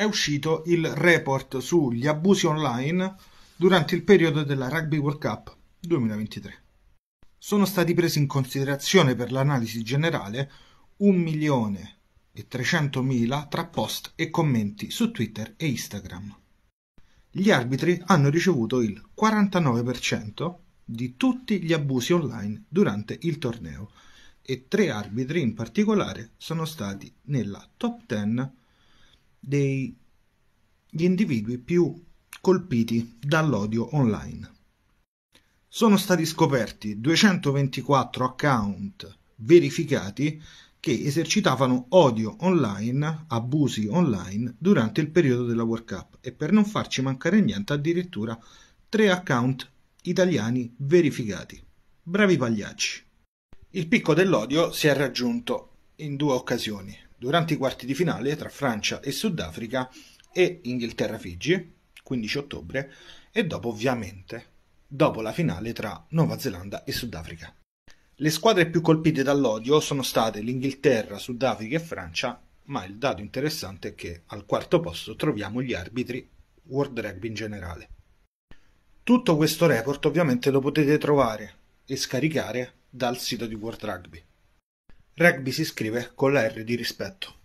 è uscito il report sugli abusi online durante il periodo della Rugby World Cup 2023. Sono stati presi in considerazione per l'analisi generale 1.300.000 tra post e commenti su Twitter e Instagram. Gli arbitri hanno ricevuto il 49% di tutti gli abusi online durante il torneo e tre arbitri in particolare sono stati nella top 10 degli individui più colpiti dall'odio online. Sono stati scoperti 224 account verificati che esercitavano odio online, abusi online durante il periodo della World Cup e per non farci mancare niente addirittura tre account italiani verificati. Bravi pagliacci. Il picco dell'odio si è raggiunto in due occasioni, durante i quarti di finale tra Francia e Sudafrica e Inghilterra-Figi, 15 ottobre, e dopo ovviamente, dopo la finale tra Nuova Zelanda e Sudafrica. Le squadre più colpite dall'odio sono state l'Inghilterra, Sudafrica e Francia, ma il dato interessante è che al quarto posto troviamo gli arbitri World Rugby in generale. Tutto questo report ovviamente lo potete trovare e scaricare dal sito di World Rugby. Rugby si scrive con la R di rispetto.